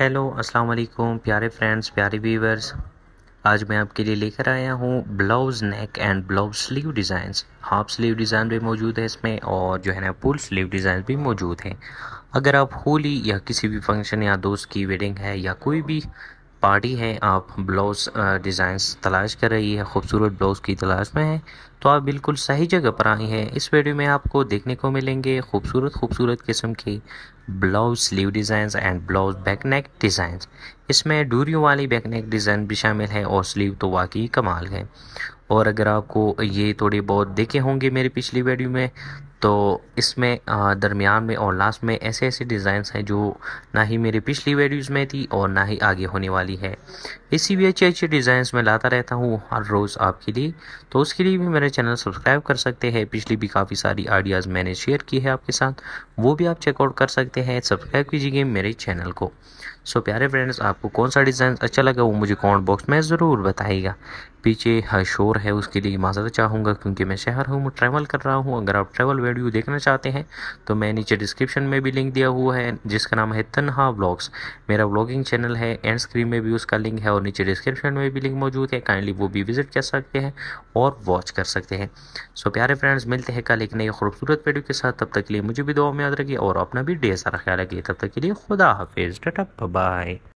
hello अस्सलाम वालेकुम प्यारे फ्रेंड्स प्यारे व्यूवर्स आज मैं आपके लिए लेकर आया हूँ blouse neck and blouse sleeve designs half sleeve design भी मौजूद है इसमें और जो है ना फुल स्लीव डिज़ाइन भी मौजूद हैं अगर आप होली या किसी भी फंक्शन या दोस्त की वेडिंग है या कोई भी पार्टी है आप ब्लाउज़ डिज़ाइंस तलाश कर रही है खूबसूरत ब्लाउज़ की तलाश में है तो आप बिल्कुल सही जगह पर आई हैं इस वीडियो में आपको देखने को मिलेंगे खूबसूरत खूबसूरत किस्म के blouse sleeve designs and blouse back designs इसमें डूरियों वाली बैक डिज़ाइन भी शामिल है और स्लीव तो वाकई कमाल है और अगर आपको ये थोड़े बहुत देखे होंगे मेरी पिछली वीडियो में तो इसमें दरमियान में और लास्ट में ऐसे ऐसे डिज़ाइंस हैं जो ना ही मेरी पिछली वीडियोस में थी और ना ही आगे होने वाली है इसी भी अच्छे अच्छे डिज़ाइंस मैं लाता रहता हूँ हर रोज़ आपके लिए तो उसके लिए भी मेरे चैनल सब्सक्राइब कर सकते हैं पिछली भी काफ़ी सारी आइडियाज़ मैंने शेयर की है आपके साथ वो भी आप चेकआउट कर सकते हैं सब्सक्राइब कीजिए मेरे चैनल को सो प्यारे फ्रेंड्स आपको कौन सा डिज़ाइन अच्छा लगा वो मुझे कॉमेंट बॉक्स में ज़रूर बताइएगा पीछे शोर है उसके लिए माजर चाहूँगा क्योंकि मैं शहर हूँ मैं ट्रैवल कर रहा हूँ अगर आप ट्रैवल वीडियो देखना चाहते हैं तो मैं नीचे डिस्क्रिप्शन में भी लिंक दिया हुआ है जिसका नाम है तनहा ब्लॉग्स मेरा ब्लॉगिंग चैनल है एंड स्क्रीन में भी उसका लिंक है और नीचे डिस्क्रिप्शन में भी लिंक मौजूद है काइंडली वो भी विजिट कर सकते हैं और वॉच कर सकते हैं सो प्यारे फ्रेंड्स मिलते हैं कल एक नई खूबसूरत वीडियो के साथ तब तक के लिए मुझे भी दुआ में याद रखिए और अपना भी ढेर सारा ख्याल रखिए तब तक के लिए खुदा हाफिज़ टटा बाय